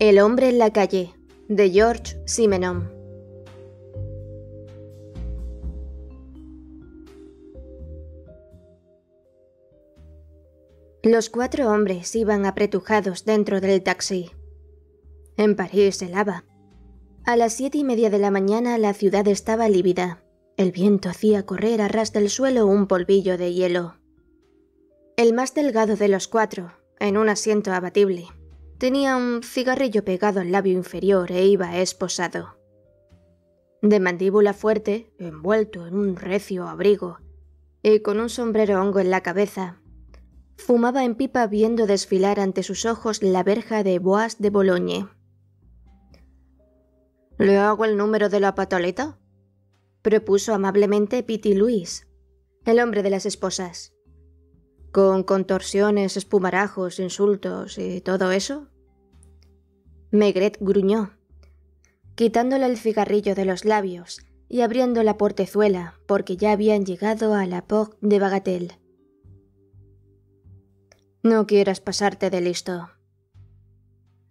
El hombre en la calle, de George Simenon. Los cuatro hombres iban apretujados dentro del taxi. En París helaba. A las siete y media de la mañana la ciudad estaba lívida. El viento hacía correr a ras del suelo un polvillo de hielo. El más delgado de los cuatro, en un asiento abatible, Tenía un cigarrillo pegado al labio inferior e iba esposado. De mandíbula fuerte, envuelto en un recio abrigo, y con un sombrero hongo en la cabeza, fumaba en pipa viendo desfilar ante sus ojos la verja de Bois de Bologne. ¿Le hago el número de la patoleta? propuso amablemente Pity Luis, el hombre de las esposas con contorsiones, espumarajos, insultos y todo eso? Megret gruñó, quitándole el cigarrillo de los labios y abriendo la portezuela porque ya habían llegado a la Porte de Bagatelle. No quieras pasarte de listo.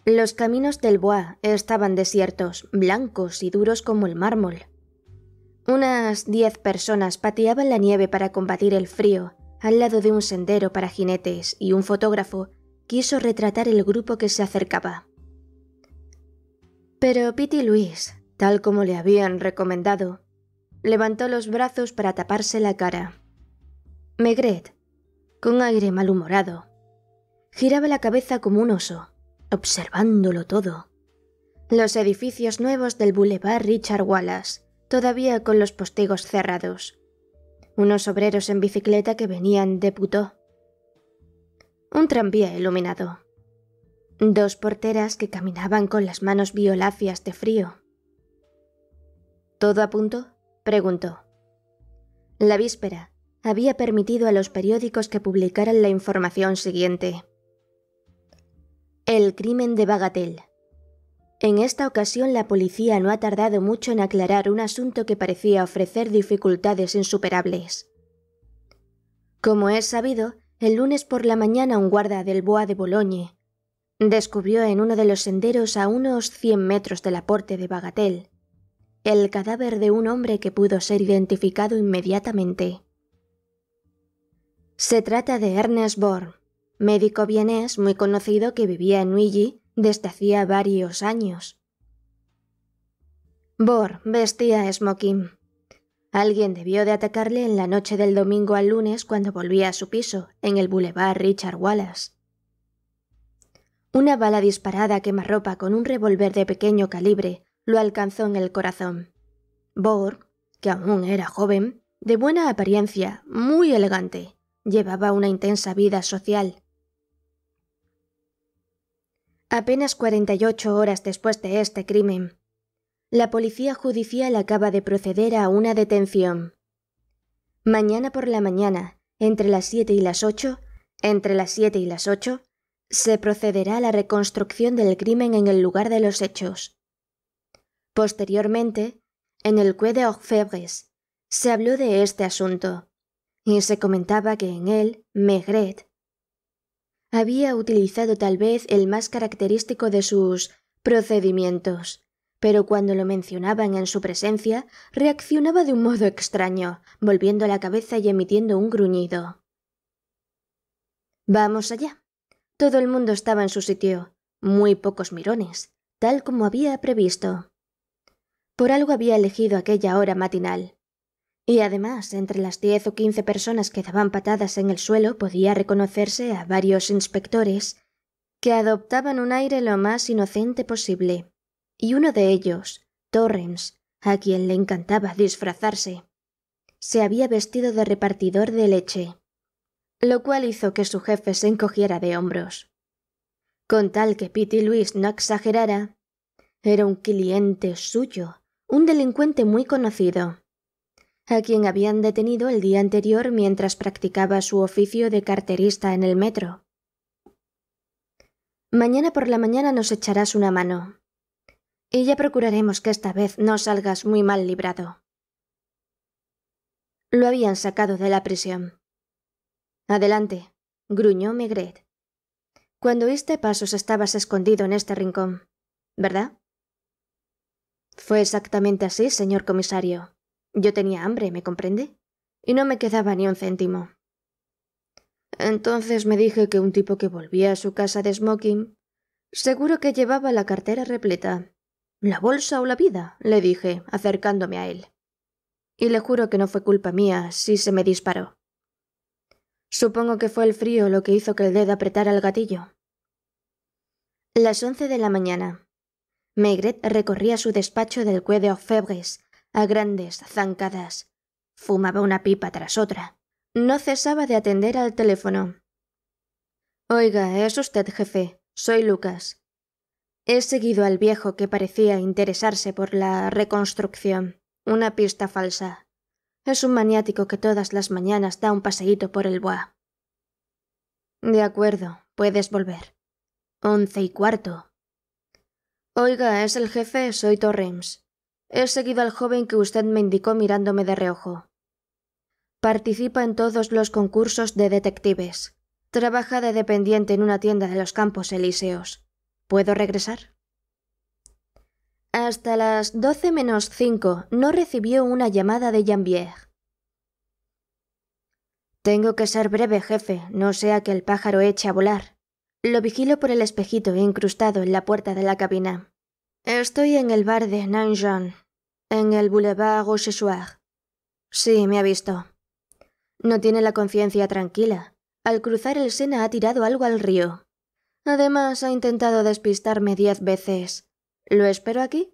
Los caminos del Bois estaban desiertos, blancos y duros como el mármol. Unas diez personas pateaban la nieve para combatir el frío al lado de un sendero para jinetes y un fotógrafo, quiso retratar el grupo que se acercaba. Pero Pity Luis, tal como le habían recomendado, levantó los brazos para taparse la cara. Megret, con aire malhumorado, giraba la cabeza como un oso, observándolo todo. Los edificios nuevos del Boulevard Richard Wallace, todavía con los postigos cerrados, unos obreros en bicicleta que venían de Putó. Un tranvía iluminado. Dos porteras que caminaban con las manos violáceas de frío. ¿Todo a punto? preguntó. La víspera había permitido a los periódicos que publicaran la información siguiente. El crimen de Bagatel en esta ocasión la policía no ha tardado mucho en aclarar un asunto que parecía ofrecer dificultades insuperables. Como es sabido, el lunes por la mañana un guarda del Boa de Bologne descubrió en uno de los senderos a unos 100 metros del aporte de Bagatel el cadáver de un hombre que pudo ser identificado inmediatamente. Se trata de Ernest Born, médico vienés muy conocido que vivía en Uigi desde hacía varios años. Bor vestía smoking. Alguien debió de atacarle en la noche del domingo al lunes cuando volvía a su piso, en el Boulevard Richard Wallace. Una bala disparada a quemarropa con un revólver de pequeño calibre lo alcanzó en el corazón. Bor, que aún era joven, de buena apariencia, muy elegante, llevaba una intensa vida social, Apenas 48 horas después de este crimen, la policía judicial acaba de proceder a una detención. Mañana por la mañana, entre las siete y las ocho, entre las siete y las ocho, se procederá a la reconstrucción del crimen en el lugar de los hechos. Posteriormente, en el Cue de Orfebres, se habló de este asunto, y se comentaba que en él, Megret había utilizado tal vez el más característico de sus procedimientos, pero cuando lo mencionaban en su presencia, reaccionaba de un modo extraño, volviendo la cabeza y emitiendo un gruñido. Vamos allá. Todo el mundo estaba en su sitio, muy pocos mirones, tal como había previsto. Por algo había elegido aquella hora matinal. Y además, entre las diez o quince personas que daban patadas en el suelo podía reconocerse a varios inspectores que adoptaban un aire lo más inocente posible. Y uno de ellos, Torrens, a quien le encantaba disfrazarse, se había vestido de repartidor de leche, lo cual hizo que su jefe se encogiera de hombros. Con tal que Pete y Luis no exagerara, era un cliente suyo, un delincuente muy conocido a quien habían detenido el día anterior mientras practicaba su oficio de carterista en el metro. Mañana por la mañana nos echarás una mano. Y ya procuraremos que esta vez no salgas muy mal librado. Lo habían sacado de la prisión. Adelante, gruñó Megret. Cuando oíste pasos estabas escondido en este rincón, ¿verdad? Fue exactamente así, señor comisario. Yo tenía hambre, ¿me comprende? Y no me quedaba ni un céntimo. Entonces me dije que un tipo que volvía a su casa de smoking seguro que llevaba la cartera repleta. La bolsa o la vida, le dije, acercándome a él. Y le juro que no fue culpa mía si se me disparó. Supongo que fue el frío lo que hizo que el dedo apretara el gatillo. Las once de la mañana. Maigret recorría su despacho del Cue de Orfebres a grandes zancadas. Fumaba una pipa tras otra. No cesaba de atender al teléfono. Oiga, es usted jefe. Soy Lucas. He seguido al viejo que parecía interesarse por la reconstrucción. Una pista falsa. Es un maniático que todas las mañanas da un paseíto por el bois. De acuerdo, puedes volver. Once y cuarto. Oiga, es el jefe, soy Torrens. He seguido al joven que usted me indicó mirándome de reojo. Participa en todos los concursos de detectives. Trabaja de dependiente en una tienda de los Campos Elíseos. ¿Puedo regresar? Hasta las doce menos cinco no recibió una llamada de Jambier. Tengo que ser breve, jefe, no sea que el pájaro eche a volar. Lo vigilo por el espejito incrustado en la puerta de la cabina. Estoy en el bar de Nanjan, en el Boulevard Roche-Soir. Sí, me ha visto. No tiene la conciencia tranquila. Al cruzar el Sena ha tirado algo al río. Además, ha intentado despistarme diez veces. ¿Lo espero aquí?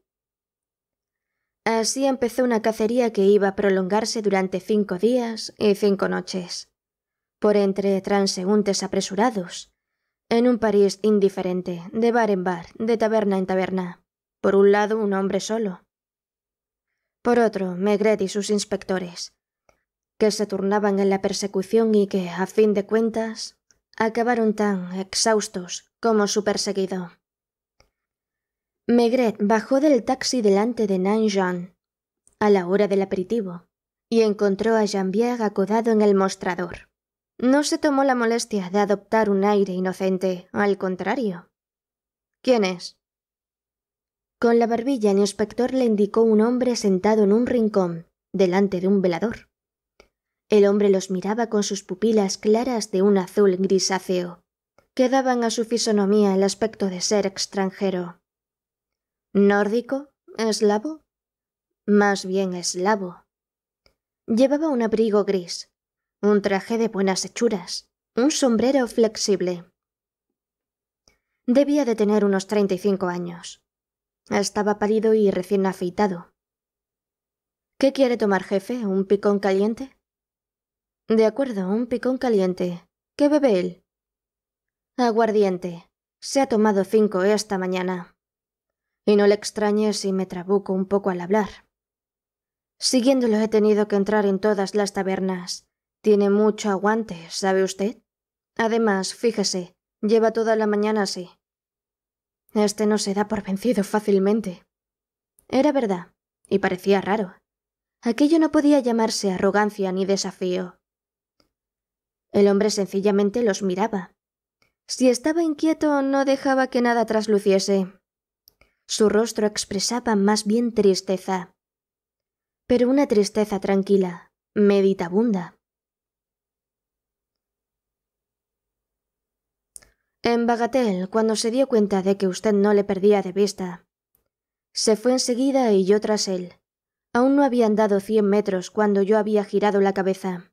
Así empezó una cacería que iba a prolongarse durante cinco días y cinco noches, por entre transeúntes apresurados, en un París indiferente, de bar en bar, de taberna en taberna. Por un lado, un hombre solo. Por otro, Megret y sus inspectores, que se turnaban en la persecución y que, a fin de cuentas, acabaron tan exhaustos como su perseguido. Megret bajó del taxi delante de Jean a la hora del aperitivo y encontró a Jean-Pierre acodado en el mostrador. No se tomó la molestia de adoptar un aire inocente, al contrario. ¿Quién es? Con la barbilla el inspector le indicó un hombre sentado en un rincón, delante de un velador. El hombre los miraba con sus pupilas claras de un azul grisáceo, que daban a su fisonomía el aspecto de ser extranjero. ¿Nórdico? ¿Eslavo? Más bien eslavo. Llevaba un abrigo gris, un traje de buenas hechuras, un sombrero flexible. Debía de tener unos treinta y cinco años. Estaba pálido y recién afeitado. ¿Qué quiere tomar, jefe? ¿Un picón caliente? De acuerdo, un picón caliente. ¿Qué bebe él? Aguardiente. Se ha tomado cinco esta mañana. Y no le extrañe si me trabuco un poco al hablar. Siguiéndolo he tenido que entrar en todas las tabernas. Tiene mucho aguante, ¿sabe usted? Además, fíjese, lleva toda la mañana así. Este no se da por vencido fácilmente. Era verdad, y parecía raro. Aquello no podía llamarse arrogancia ni desafío. El hombre sencillamente los miraba. Si estaba inquieto, no dejaba que nada trasluciese. Su rostro expresaba más bien tristeza, pero una tristeza tranquila, meditabunda. En Bagatel, cuando se dio cuenta de que usted no le perdía de vista. Se fue enseguida y yo tras él. Aún no había andado cien metros cuando yo había girado la cabeza.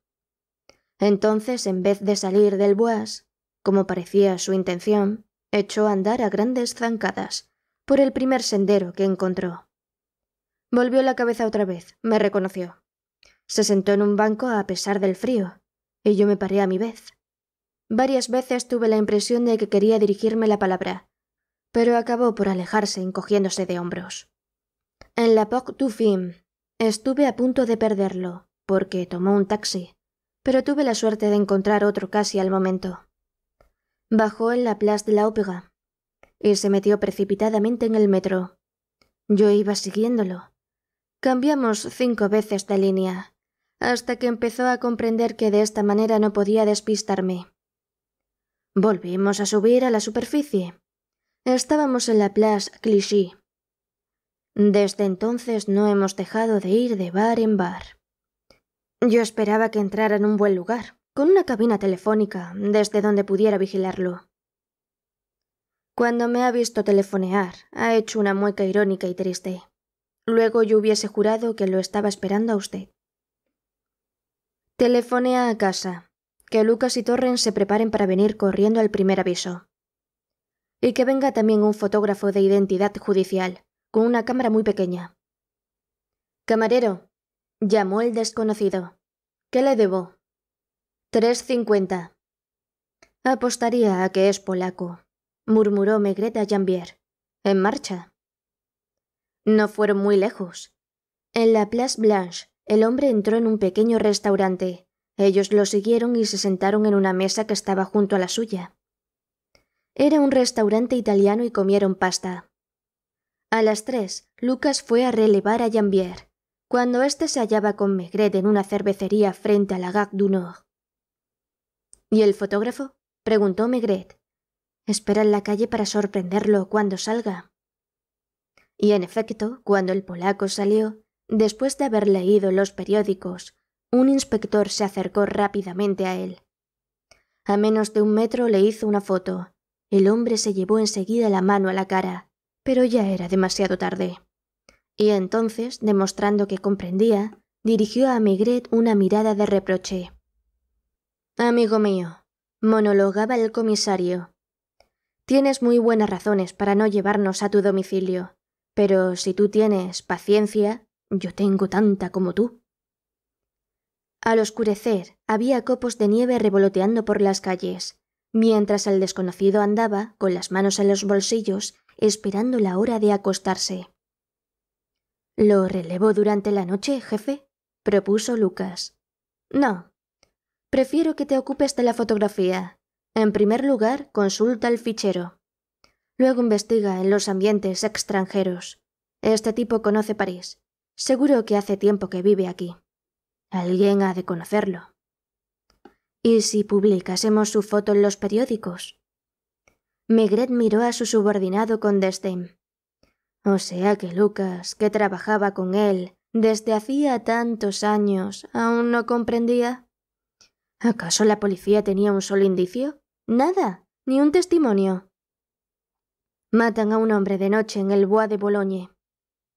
Entonces, en vez de salir del Bois, como parecía su intención, echó a andar a grandes zancadas, por el primer sendero que encontró. Volvió la cabeza otra vez, me reconoció. Se sentó en un banco a pesar del frío, y yo me paré a mi vez. Varias veces tuve la impresión de que quería dirigirme la palabra, pero acabó por alejarse encogiéndose de hombros. En la Porte du Fim estuve a punto de perderlo, porque tomó un taxi, pero tuve la suerte de encontrar otro casi al momento. Bajó en la Place de la Ópera y se metió precipitadamente en el metro. Yo iba siguiéndolo. Cambiamos cinco veces de línea, hasta que empezó a comprender que de esta manera no podía despistarme. Volvimos a subir a la superficie. Estábamos en la Place Clichy. Desde entonces no hemos dejado de ir de bar en bar. Yo esperaba que entrara en un buen lugar, con una cabina telefónica, desde donde pudiera vigilarlo. Cuando me ha visto telefonear, ha hecho una mueca irónica y triste. Luego yo hubiese jurado que lo estaba esperando a usted. Telefonea a casa, que Lucas y Torren se preparen para venir corriendo al primer aviso. Y que venga también un fotógrafo de identidad judicial, con una cámara muy pequeña. Camarero, llamó el desconocido. ¿Qué le debo? Tres cincuenta. Apostaría a que es polaco, murmuró Megreta Jambier. En marcha. No fueron muy lejos. En la Place Blanche, el hombre entró en un pequeño restaurante, ellos lo siguieron y se sentaron en una mesa que estaba junto a la suya. Era un restaurante italiano y comieron pasta. A las tres, Lucas fue a relevar a Jambier, cuando éste se hallaba con Megret en una cervecería frente a la Gare du Nord. ¿Y el fotógrafo? preguntó Megret. Espera en la calle para sorprenderlo cuando salga. Y en efecto, cuando el polaco salió, después de haber leído los periódicos, un inspector se acercó rápidamente a él. A menos de un metro le hizo una foto. El hombre se llevó enseguida la mano a la cara, pero ya era demasiado tarde. Y entonces, demostrando que comprendía, dirigió a Migret una mirada de reproche. Amigo mío, monologaba el comisario, tienes muy buenas razones para no llevarnos a tu domicilio, pero si tú tienes paciencia, yo tengo tanta como tú. Al oscurecer, había copos de nieve revoloteando por las calles, mientras el desconocido andaba, con las manos en los bolsillos, esperando la hora de acostarse. ¿Lo relevo durante la noche, jefe? propuso Lucas. No. Prefiero que te ocupes de la fotografía. En primer lugar, consulta el fichero. Luego investiga en los ambientes extranjeros. Este tipo conoce París. Seguro que hace tiempo que vive aquí. Alguien ha de conocerlo. ¿Y si publicásemos su foto en los periódicos? Megret miró a su subordinado con desdén. O sea que Lucas, que trabajaba con él desde hacía tantos años, aún no comprendía. ¿Acaso la policía tenía un solo indicio? Nada, ni un testimonio. Matan a un hombre de noche en el Bois de Bologne.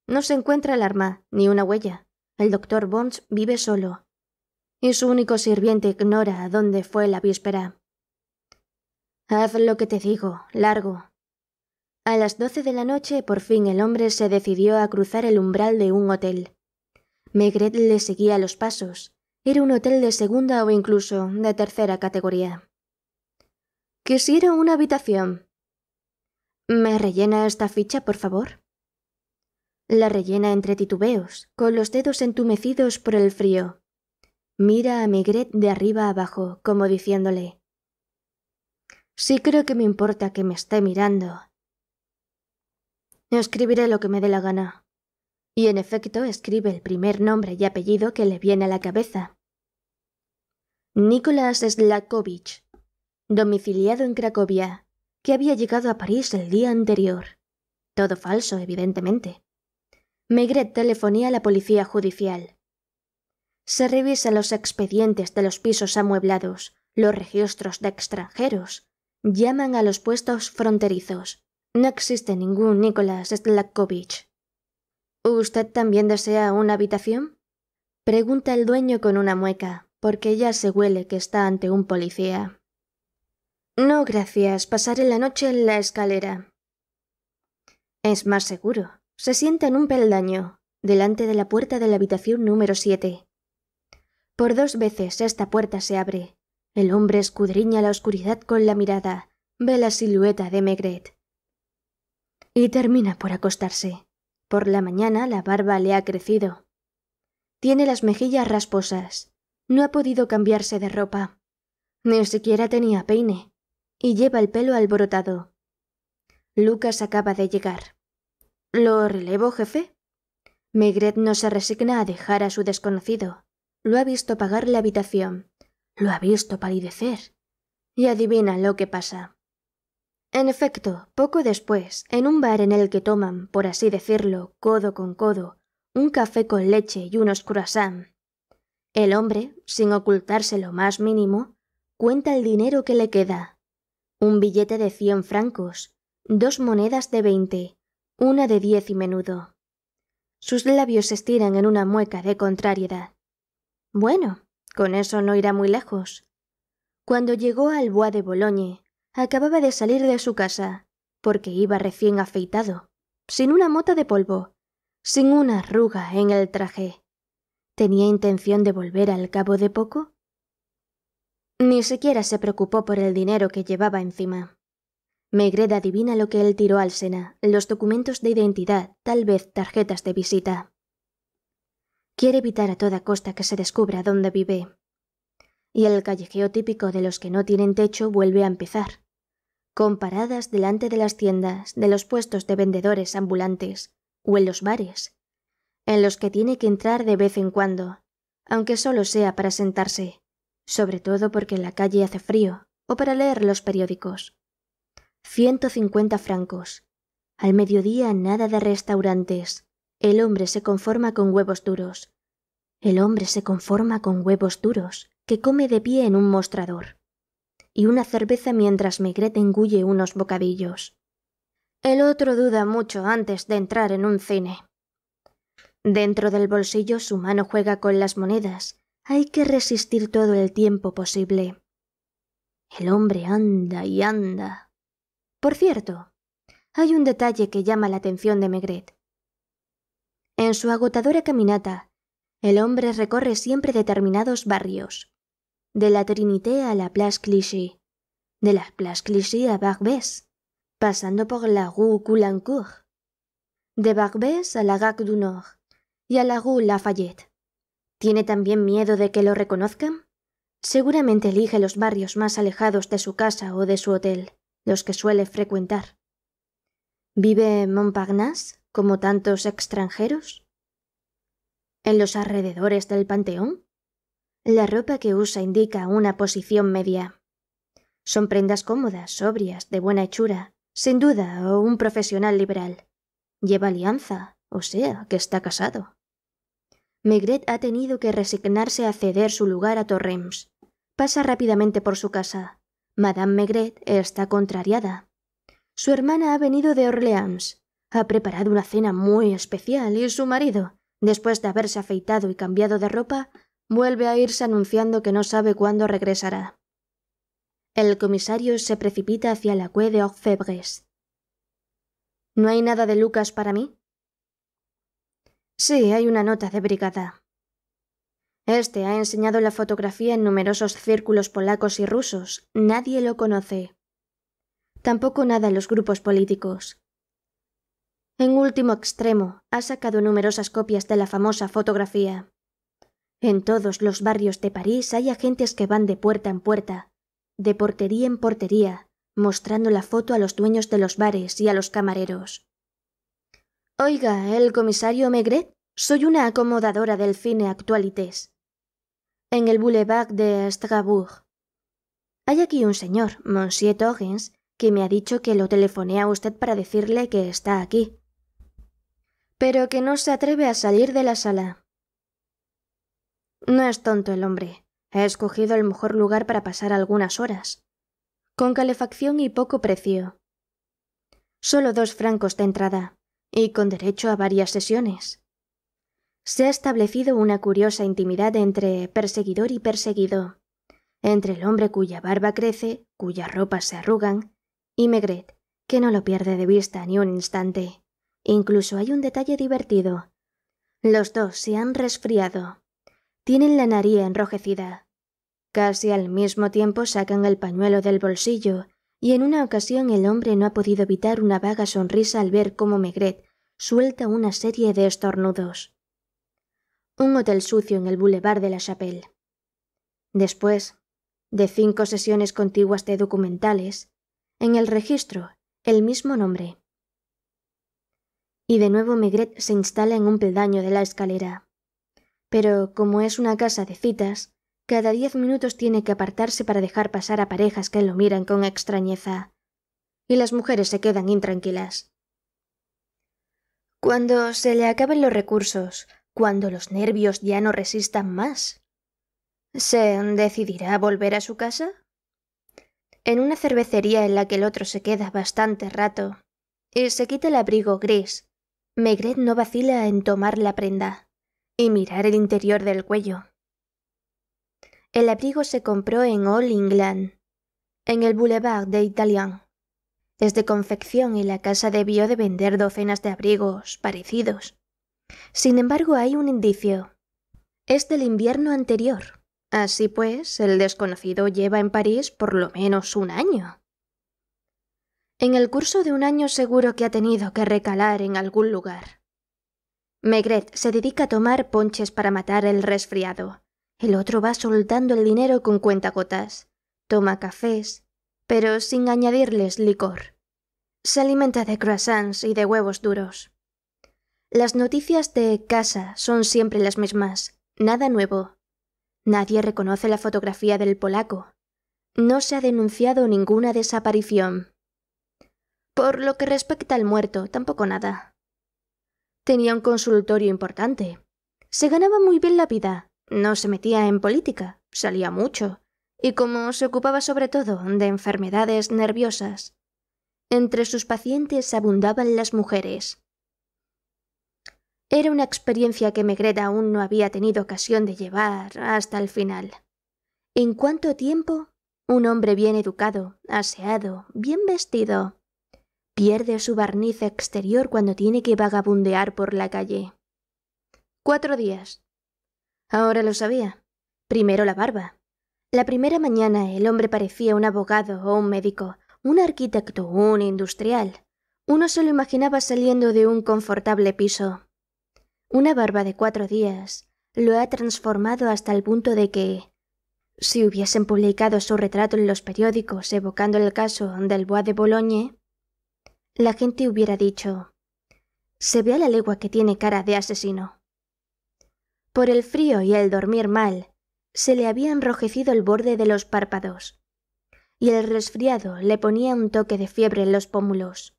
No se encuentra el arma, ni una huella. El doctor Bones vive solo, y su único sirviente ignora dónde fue la víspera. Haz lo que te digo, largo. A las doce de la noche por fin el hombre se decidió a cruzar el umbral de un hotel. Megret le seguía los pasos. Era un hotel de segunda o incluso de tercera categoría. Quisiera una habitación. ¿Me rellena esta ficha, por favor? La rellena entre titubeos, con los dedos entumecidos por el frío. Mira a Migret de arriba abajo, como diciéndole Sí creo que me importa que me esté mirando. Escribiré lo que me dé la gana. Y en efecto escribe el primer nombre y apellido que le viene a la cabeza. Nicolás Slakovich, domiciliado en Cracovia, que había llegado a París el día anterior. Todo falso, evidentemente. Maigret telefonía a la policía judicial. Se revisan los expedientes de los pisos amueblados, los registros de extranjeros. Llaman a los puestos fronterizos. No existe ningún Nicolás Slakovich. ¿Usted también desea una habitación? Pregunta el dueño con una mueca, porque ya se huele que está ante un policía. No, gracias. Pasaré la noche en la escalera. Es más seguro. Se sienta en un peldaño, delante de la puerta de la habitación número 7. Por dos veces esta puerta se abre. El hombre escudriña la oscuridad con la mirada, ve la silueta de Megret. Y termina por acostarse. Por la mañana la barba le ha crecido. Tiene las mejillas rasposas. No ha podido cambiarse de ropa. Ni siquiera tenía peine. Y lleva el pelo alborotado. Lucas acaba de llegar. ¿Lo relevo, jefe? Megret no se resigna a dejar a su desconocido. Lo ha visto pagar la habitación. Lo ha visto palidecer. Y adivina lo que pasa. En efecto, poco después, en un bar en el que toman, por así decirlo, codo con codo, un café con leche y unos croissants, el hombre, sin ocultarse lo más mínimo, cuenta el dinero que le queda. Un billete de cien francos, dos monedas de veinte, una de diez y menudo. Sus labios se estiran en una mueca de contrariedad. Bueno, con eso no irá muy lejos. Cuando llegó al Bois de Bologne, acababa de salir de su casa, porque iba recién afeitado, sin una mota de polvo, sin una arruga en el traje. ¿Tenía intención de volver al cabo de poco? Ni siquiera se preocupó por el dinero que llevaba encima. Megreda adivina lo que él tiró al Sena, los documentos de identidad, tal vez tarjetas de visita. Quiere evitar a toda costa que se descubra dónde vive. Y el callejeo típico de los que no tienen techo vuelve a empezar. Con paradas delante de las tiendas, de los puestos de vendedores ambulantes, o en los bares, en los que tiene que entrar de vez en cuando, aunque solo sea para sentarse, sobre todo porque en la calle hace frío, o para leer los periódicos. 150 francos. Al mediodía nada de restaurantes. El hombre se conforma con huevos duros. El hombre se conforma con huevos duros, que come de pie en un mostrador. Y una cerveza mientras Migret engulle unos bocadillos. El otro duda mucho antes de entrar en un cine. Dentro del bolsillo su mano juega con las monedas. Hay que resistir todo el tiempo posible. El hombre anda y anda. Por cierto, hay un detalle que llama la atención de Megret. En su agotadora caminata, el hombre recorre siempre determinados barrios, de la Trinité a la Place Clichy, de la Place Clichy a Barbès, pasando por la Rue Coulancourt, de Barbès a la Gare du Nord y a la Rue Lafayette. ¿Tiene también miedo de que lo reconozcan? Seguramente elige los barrios más alejados de su casa o de su hotel los que suele frecuentar. ¿Vive en Montparnasse como tantos extranjeros? ¿En los alrededores del Panteón? La ropa que usa indica una posición media. Son prendas cómodas, sobrias, de buena hechura, sin duda, o un profesional liberal. Lleva alianza, o sea, que está casado. Megret ha tenido que resignarse a ceder su lugar a Torrems. Pasa rápidamente por su casa, Madame Maigret está contrariada. Su hermana ha venido de Orleans, ha preparado una cena muy especial y su marido, después de haberse afeitado y cambiado de ropa, vuelve a irse anunciando que no sabe cuándo regresará. El comisario se precipita hacia la cue de Orfebres. ¿No hay nada de Lucas para mí? Sí, hay una nota de brigada. Este ha enseñado la fotografía en numerosos círculos polacos y rusos. Nadie lo conoce. Tampoco nada en los grupos políticos. En último extremo, ha sacado numerosas copias de la famosa fotografía. En todos los barrios de París hay agentes que van de puerta en puerta, de portería en portería, mostrando la foto a los dueños de los bares y a los camareros. Oiga, el comisario Megret, soy una acomodadora del cine actualités en el boulevard de Strasbourg. Hay aquí un señor, Monsieur Torrens, que me ha dicho que lo telefoné a usted para decirle que está aquí, pero que no se atreve a salir de la sala. No es tonto el hombre. He escogido el mejor lugar para pasar algunas horas, con calefacción y poco precio. Solo dos francos de entrada, y con derecho a varias sesiones se ha establecido una curiosa intimidad entre perseguidor y perseguido, entre el hombre cuya barba crece, cuyas ropas se arrugan, y Megret, que no lo pierde de vista ni un instante. Incluso hay un detalle divertido. Los dos se han resfriado. Tienen la nariz enrojecida. Casi al mismo tiempo sacan el pañuelo del bolsillo, y en una ocasión el hombre no ha podido evitar una vaga sonrisa al ver cómo Megret suelta una serie de estornudos un hotel sucio en el Boulevard de la Chapelle. Después de cinco sesiones contiguas de documentales, en el registro, el mismo nombre. Y de nuevo Megret se instala en un peldaño de la escalera. Pero como es una casa de citas, cada diez minutos tiene que apartarse para dejar pasar a parejas que lo miran con extrañeza. Y las mujeres se quedan intranquilas. Cuando se le acaben los recursos, cuando los nervios ya no resistan más. ¿Se decidirá volver a su casa? En una cervecería en la que el otro se queda bastante rato y se quita el abrigo gris, Megret no vacila en tomar la prenda y mirar el interior del cuello. El abrigo se compró en All England, en el Boulevard de Es de confección y la casa debió de vender docenas de abrigos parecidos. Sin embargo, hay un indicio. Es del invierno anterior. Así pues, el desconocido lleva en París por lo menos un año. En el curso de un año seguro que ha tenido que recalar en algún lugar. Megret se dedica a tomar ponches para matar el resfriado. El otro va soltando el dinero con cuentagotas. Toma cafés, pero sin añadirles licor. Se alimenta de croissants y de huevos duros. Las noticias de casa son siempre las mismas, nada nuevo. Nadie reconoce la fotografía del polaco. No se ha denunciado ninguna desaparición. Por lo que respecta al muerto, tampoco nada. Tenía un consultorio importante. Se ganaba muy bien la vida, no se metía en política, salía mucho, y como se ocupaba sobre todo de enfermedades nerviosas, entre sus pacientes abundaban las mujeres. Era una experiencia que Megret aún no había tenido ocasión de llevar hasta el final. ¿En cuánto tiempo? Un hombre bien educado, aseado, bien vestido. Pierde su barniz exterior cuando tiene que vagabundear por la calle. Cuatro días. Ahora lo sabía. Primero la barba. La primera mañana el hombre parecía un abogado o un médico, un arquitecto o un industrial. Uno se lo imaginaba saliendo de un confortable piso, una barba de cuatro días lo ha transformado hasta el punto de que, si hubiesen publicado su retrato en los periódicos evocando el caso del Bois de Bologne, la gente hubiera dicho, se ve la legua que tiene cara de asesino. Por el frío y el dormir mal, se le había enrojecido el borde de los párpados, y el resfriado le ponía un toque de fiebre en los pómulos.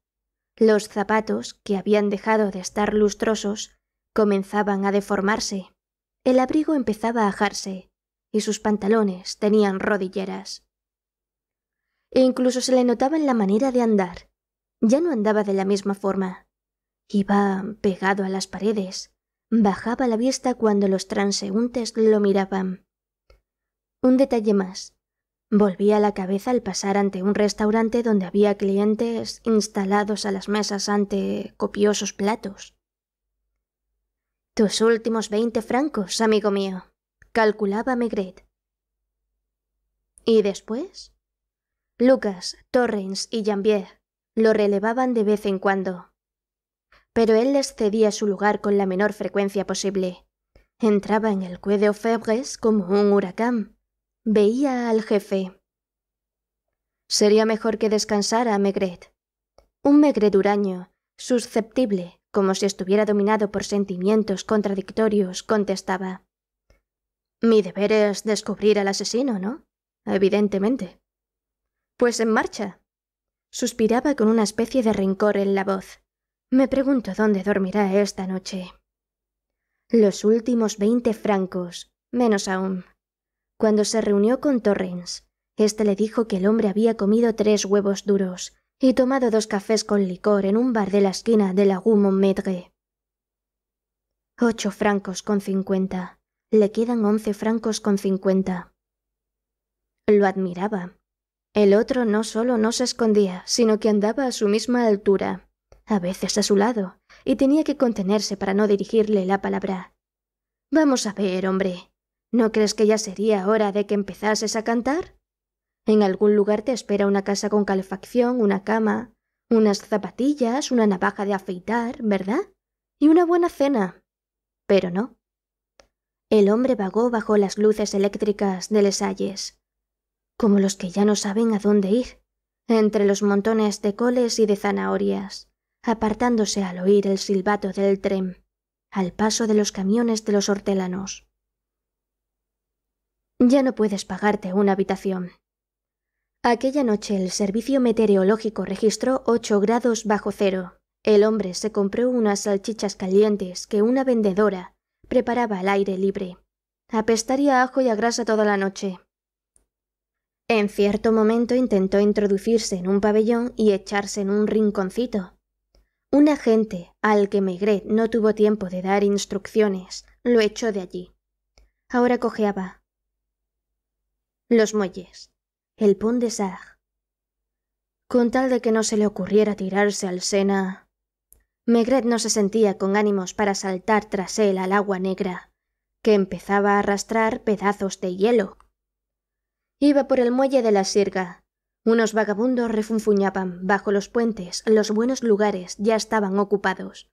Los zapatos, que habían dejado de estar lustrosos, comenzaban a deformarse. El abrigo empezaba a ajarse y sus pantalones tenían rodilleras. E incluso se le notaba en la manera de andar. Ya no andaba de la misma forma. Iba pegado a las paredes. Bajaba la vista cuando los transeúntes lo miraban. Un detalle más. Volvía la cabeza al pasar ante un restaurante donde había clientes instalados a las mesas ante copiosos platos. Tus últimos veinte francos, amigo mío, calculaba Maigret. ¿Y después? Lucas, Torrens y Jambier lo relevaban de vez en cuando. Pero él les cedía su lugar con la menor frecuencia posible. Entraba en el cue de Ofebres como un huracán. Veía al jefe. Sería mejor que descansara a Maigret. Un Maigret huraño, susceptible, como si estuviera dominado por sentimientos contradictorios, contestaba Mi deber es descubrir al asesino, ¿no? Evidentemente. Pues en marcha. Suspiraba con una especie de rencor en la voz. Me pregunto dónde dormirá esta noche. Los últimos veinte francos, menos aún. Cuando se reunió con Torrens, éste le dijo que el hombre había comido tres huevos duros y tomado dos cafés con licor en un bar de la esquina de la Rue Ocho francos con cincuenta. Le quedan once francos con cincuenta. Lo admiraba. El otro no solo no se escondía, sino que andaba a su misma altura, a veces a su lado, y tenía que contenerse para no dirigirle la palabra. Vamos a ver, hombre. ¿No crees que ya sería hora de que empezases a cantar? En algún lugar te espera una casa con calefacción, una cama, unas zapatillas, una navaja de afeitar, ¿verdad? Y una buena cena. Pero no. El hombre vagó bajo las luces eléctricas de lesalles, como los que ya no saben a dónde ir, entre los montones de coles y de zanahorias, apartándose al oír el silbato del tren, al paso de los camiones de los hortelanos. Ya no puedes pagarte una habitación, Aquella noche el servicio meteorológico registró 8 grados bajo cero. El hombre se compró unas salchichas calientes que una vendedora preparaba al aire libre. Apestaría ajo y a grasa toda la noche. En cierto momento intentó introducirse en un pabellón y echarse en un rinconcito. Un agente, al que Maigret no tuvo tiempo de dar instrucciones, lo echó de allí. Ahora cojeaba. Los muelles el Pont de Con tal de que no se le ocurriera tirarse al Sena. Megret no se sentía con ánimos para saltar tras él al agua negra, que empezaba a arrastrar pedazos de hielo. Iba por el muelle de la sirga. Unos vagabundos refunfuñaban bajo los puentes, los buenos lugares ya estaban ocupados.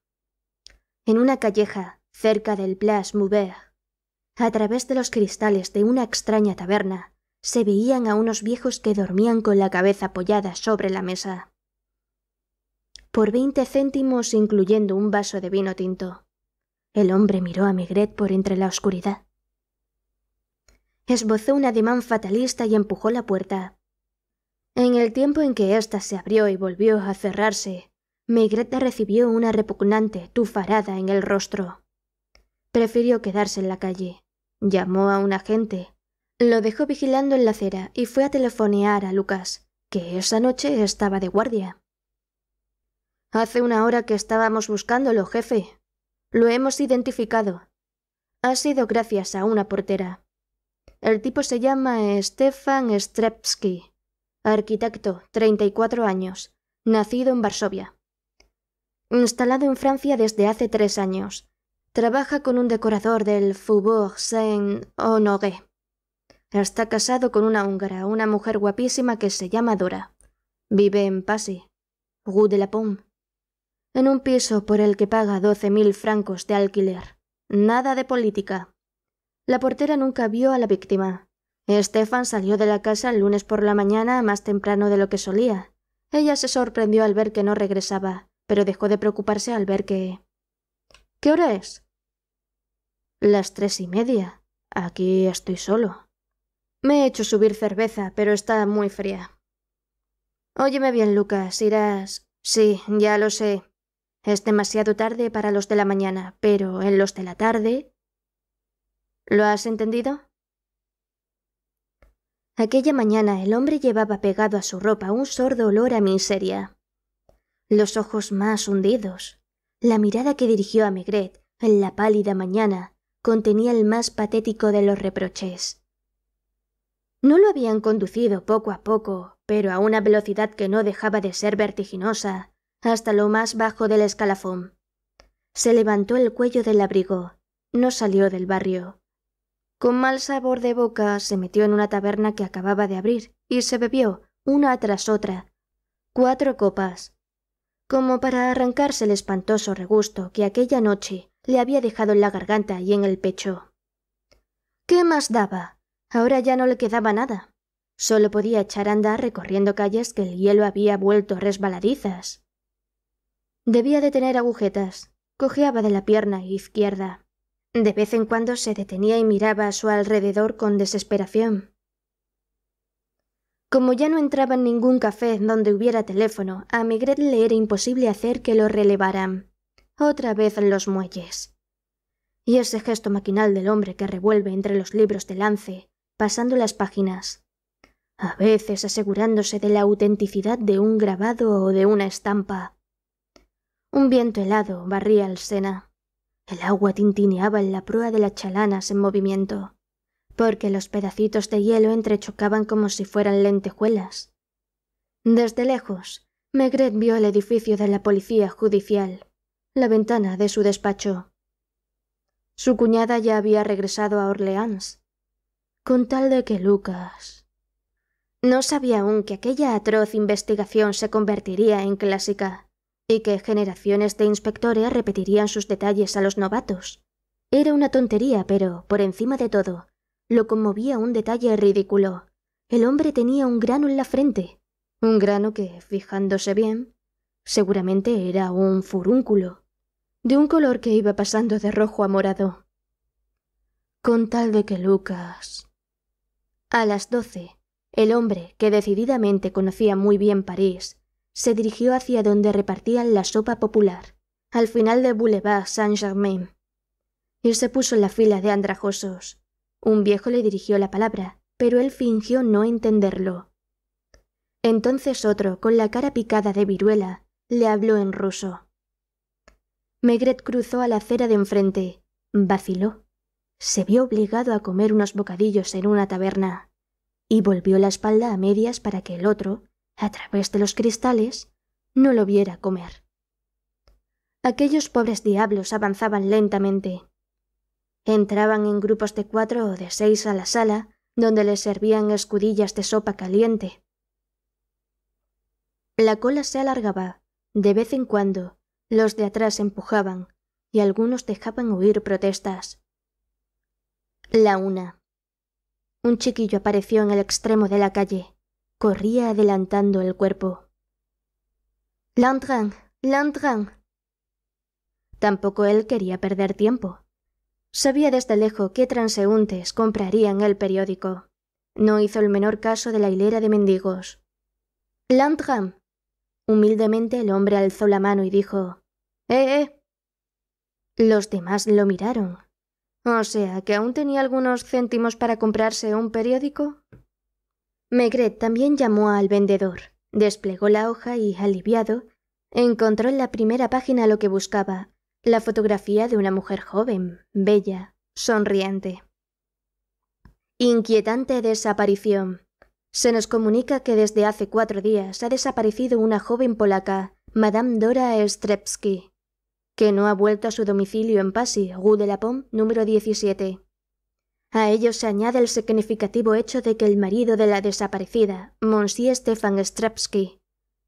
En una calleja, cerca del Place Moubert, a través de los cristales de una extraña taberna, se veían a unos viejos que dormían con la cabeza apoyada sobre la mesa. Por veinte céntimos, incluyendo un vaso de vino tinto. El hombre miró a Migret por entre la oscuridad. Esbozó un ademán fatalista y empujó la puerta. En el tiempo en que ésta se abrió y volvió a cerrarse, Migret recibió una repugnante tufarada en el rostro. Prefirió quedarse en la calle. Llamó a un agente lo dejó vigilando en la acera y fue a telefonear a Lucas, que esa noche estaba de guardia. Hace una hora que estábamos buscándolo, jefe. Lo hemos identificado. Ha sido gracias a una portera. El tipo se llama Stefan Strepsky. arquitecto, 34 años, nacido en Varsovia. Instalado en Francia desde hace tres años, trabaja con un decorador del Faubourg Saint-Honoré. Está casado con una húngara, una mujer guapísima que se llama Dora. Vive en Passy, Rue de la Pomme, en un piso por el que paga doce mil francos de alquiler. Nada de política. La portera nunca vio a la víctima. Estefan salió de la casa el lunes por la mañana más temprano de lo que solía. Ella se sorprendió al ver que no regresaba, pero dejó de preocuparse al ver que... ¿Qué hora es? Las tres y media. Aquí estoy solo. Me he hecho subir cerveza, pero está muy fría. Óyeme bien, Lucas, irás. Sí, ya lo sé. Es demasiado tarde para los de la mañana, pero en los de la tarde. ¿Lo has entendido? Aquella mañana el hombre llevaba pegado a su ropa un sordo olor a miseria. Los ojos más hundidos, la mirada que dirigió a Megret en la pálida mañana contenía el más patético de los reproches. No lo habían conducido poco a poco, pero a una velocidad que no dejaba de ser vertiginosa, hasta lo más bajo del escalafón. Se levantó el cuello del abrigo. No salió del barrio. Con mal sabor de boca se metió en una taberna que acababa de abrir y se bebió, una tras otra, cuatro copas, como para arrancarse el espantoso regusto que aquella noche le había dejado en la garganta y en el pecho. ¿Qué más daba? Ahora ya no le quedaba nada. Solo podía echar a andar recorriendo calles que el hielo había vuelto resbaladizas. Debía de tener agujetas. Cojeaba de la pierna izquierda. De vez en cuando se detenía y miraba a su alrededor con desesperación. Como ya no entraba en ningún café donde hubiera teléfono, a Migret le era imposible hacer que lo relevaran. Otra vez en los muelles. Y ese gesto maquinal del hombre que revuelve entre los libros de lance, pasando las páginas, a veces asegurándose de la autenticidad de un grabado o de una estampa. Un viento helado barría el Sena. El agua tintineaba en la proa de las chalanas en movimiento, porque los pedacitos de hielo entrechocaban como si fueran lentejuelas. Desde lejos, Megret vio el edificio de la policía judicial, la ventana de su despacho. Su cuñada ya había regresado a Orleans, con tal de que Lucas... No sabía aún que aquella atroz investigación se convertiría en clásica y que generaciones de inspectores repetirían sus detalles a los novatos. Era una tontería, pero, por encima de todo, lo conmovía un detalle ridículo. El hombre tenía un grano en la frente, un grano que, fijándose bien, seguramente era un furúnculo, de un color que iba pasando de rojo a morado. Con tal de que Lucas... A las doce, el hombre, que decididamente conocía muy bien París, se dirigió hacia donde repartían la sopa popular, al final de Boulevard Saint-Germain. Y se puso en la fila de andrajosos. Un viejo le dirigió la palabra, pero él fingió no entenderlo. Entonces otro, con la cara picada de viruela, le habló en ruso. Megret cruzó a la acera de enfrente, vaciló se vio obligado a comer unos bocadillos en una taberna, y volvió la espalda a medias para que el otro, a través de los cristales, no lo viera comer. Aquellos pobres diablos avanzaban lentamente. Entraban en grupos de cuatro o de seis a la sala, donde les servían escudillas de sopa caliente. La cola se alargaba, de vez en cuando, los de atrás empujaban, y algunos dejaban huir protestas. La una. Un chiquillo apareció en el extremo de la calle. Corría adelantando el cuerpo. Lantran, ¡Lantran! Tampoco él quería perder tiempo. Sabía desde lejos qué transeúntes comprarían el periódico. No hizo el menor caso de la hilera de mendigos. ¡Lantran! Humildemente el hombre alzó la mano y dijo: ¡Eh, eh! Los demás lo miraron, o sea, que aún tenía algunos céntimos para comprarse un periódico. Megret también llamó al vendedor, desplegó la hoja y, aliviado, encontró en la primera página lo que buscaba, la fotografía de una mujer joven, bella, sonriente. Inquietante desaparición. Se nos comunica que desde hace cuatro días ha desaparecido una joven polaca, Madame Dora Strepsky, que no ha vuelto a su domicilio en Passy, Rue de la Pomme, número 17. A ello se añade el significativo hecho de que el marido de la desaparecida, Monsieur Stefan Strapsky,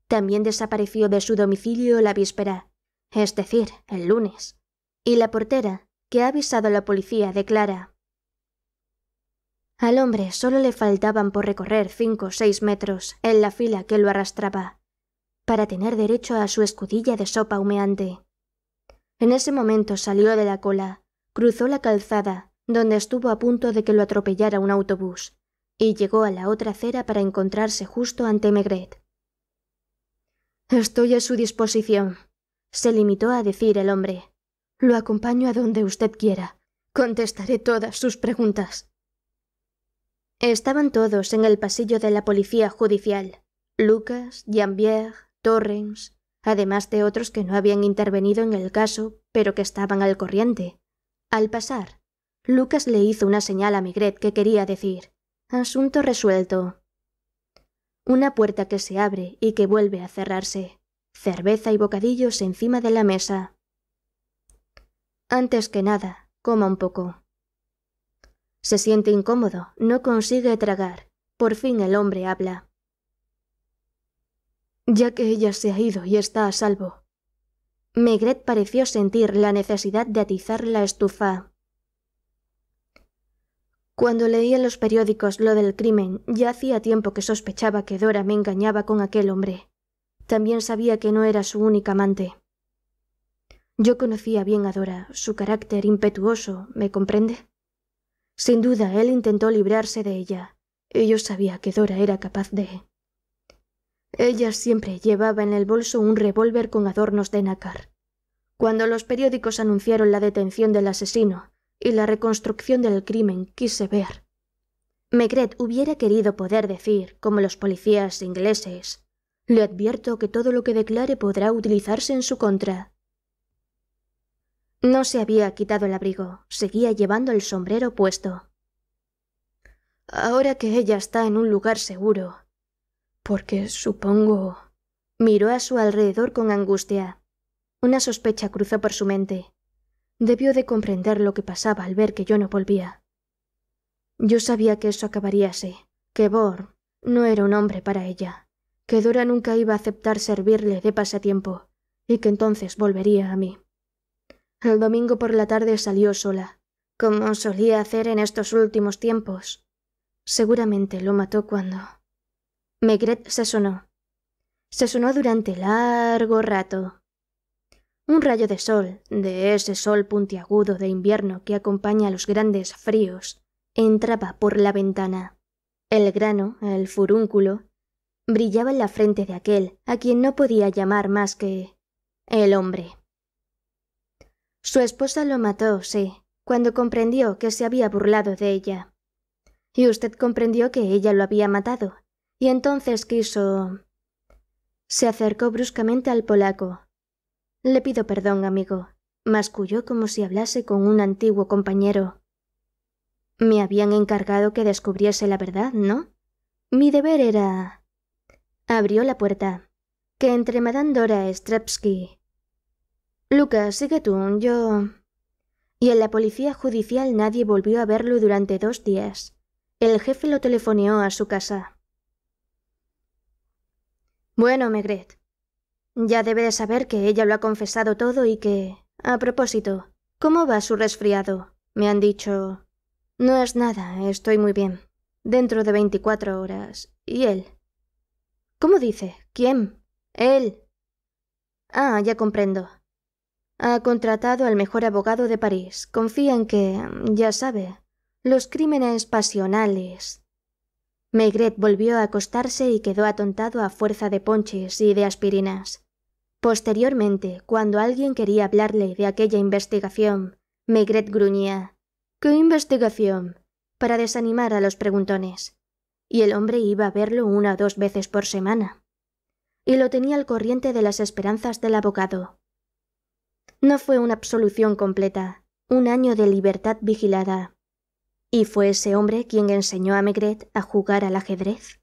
también desapareció de su domicilio la víspera, es decir, el lunes. Y la portera, que ha avisado a la policía, declara. Al hombre solo le faltaban por recorrer cinco o seis metros en la fila que lo arrastraba, para tener derecho a su escudilla de sopa humeante. En ese momento salió de la cola, cruzó la calzada, donde estuvo a punto de que lo atropellara un autobús, y llegó a la otra acera para encontrarse justo ante Megret. Estoy a su disposición, se limitó a decir el hombre. Lo acompaño a donde usted quiera. Contestaré todas sus preguntas. Estaban todos en el pasillo de la policía judicial. Lucas, Jambier, Torrens, además de otros que no habían intervenido en el caso, pero que estaban al corriente. Al pasar, Lucas le hizo una señal a Migret que quería decir Asunto resuelto. Una puerta que se abre y que vuelve a cerrarse. Cerveza y bocadillos encima de la mesa. Antes que nada, coma un poco. Se siente incómodo, no consigue tragar. Por fin el hombre habla ya que ella se ha ido y está a salvo. Megret pareció sentir la necesidad de atizar la estufa. Cuando leí en los periódicos lo del crimen, ya hacía tiempo que sospechaba que Dora me engañaba con aquel hombre. También sabía que no era su única amante. Yo conocía bien a Dora, su carácter impetuoso, ¿me comprende? Sin duda, él intentó librarse de ella, y yo sabía que Dora era capaz de ella siempre llevaba en el bolso un revólver con adornos de nácar. Cuando los periódicos anunciaron la detención del asesino y la reconstrucción del crimen, quise ver. Megret hubiera querido poder decir, como los policías ingleses, le advierto que todo lo que declare podrá utilizarse en su contra. No se había quitado el abrigo, seguía llevando el sombrero puesto. Ahora que ella está en un lugar seguro, porque supongo... Miró a su alrededor con angustia. Una sospecha cruzó por su mente. Debió de comprender lo que pasaba al ver que yo no volvía. Yo sabía que eso acabaría así, que Bor no era un hombre para ella, que Dora nunca iba a aceptar servirle de pasatiempo, y que entonces volvería a mí. El domingo por la tarde salió sola, como solía hacer en estos últimos tiempos. Seguramente lo mató cuando Megret se sonó. Se sonó durante largo rato. Un rayo de sol, de ese sol puntiagudo de invierno que acompaña a los grandes fríos, entraba por la ventana. El grano, el furúnculo, brillaba en la frente de aquel a quien no podía llamar más que el hombre. Su esposa lo mató, sí, cuando comprendió que se había burlado de ella. Y usted comprendió que ella lo había matado, y entonces quiso. Se acercó bruscamente al polaco. Le pido perdón, amigo, masculló como si hablase con un antiguo compañero. Me habían encargado que descubriese la verdad, ¿no? Mi deber era. Abrió la puerta. Que entre Madame Dora Strepsky. Lucas, sigue tú, yo. Y en la policía judicial nadie volvió a verlo durante dos días. El jefe lo telefoneó a su casa. Bueno, Megret, ya debe de saber que ella lo ha confesado todo y que... A propósito, ¿cómo va su resfriado? Me han dicho... No es nada, estoy muy bien. Dentro de veinticuatro horas. ¿Y él? ¿Cómo dice? ¿Quién? Él. Ah, ya comprendo. Ha contratado al mejor abogado de París. Confía en que, ya sabe, los crímenes pasionales, Maigret volvió a acostarse y quedó atontado a fuerza de ponches y de aspirinas. Posteriormente, cuando alguien quería hablarle de aquella investigación, Maigret gruñía. ¿Qué investigación? para desanimar a los preguntones. Y el hombre iba a verlo una o dos veces por semana. Y lo tenía al corriente de las esperanzas del abogado. No fue una absolución completa, un año de libertad vigilada, y fue ese hombre quien enseñó a Megret a jugar al ajedrez.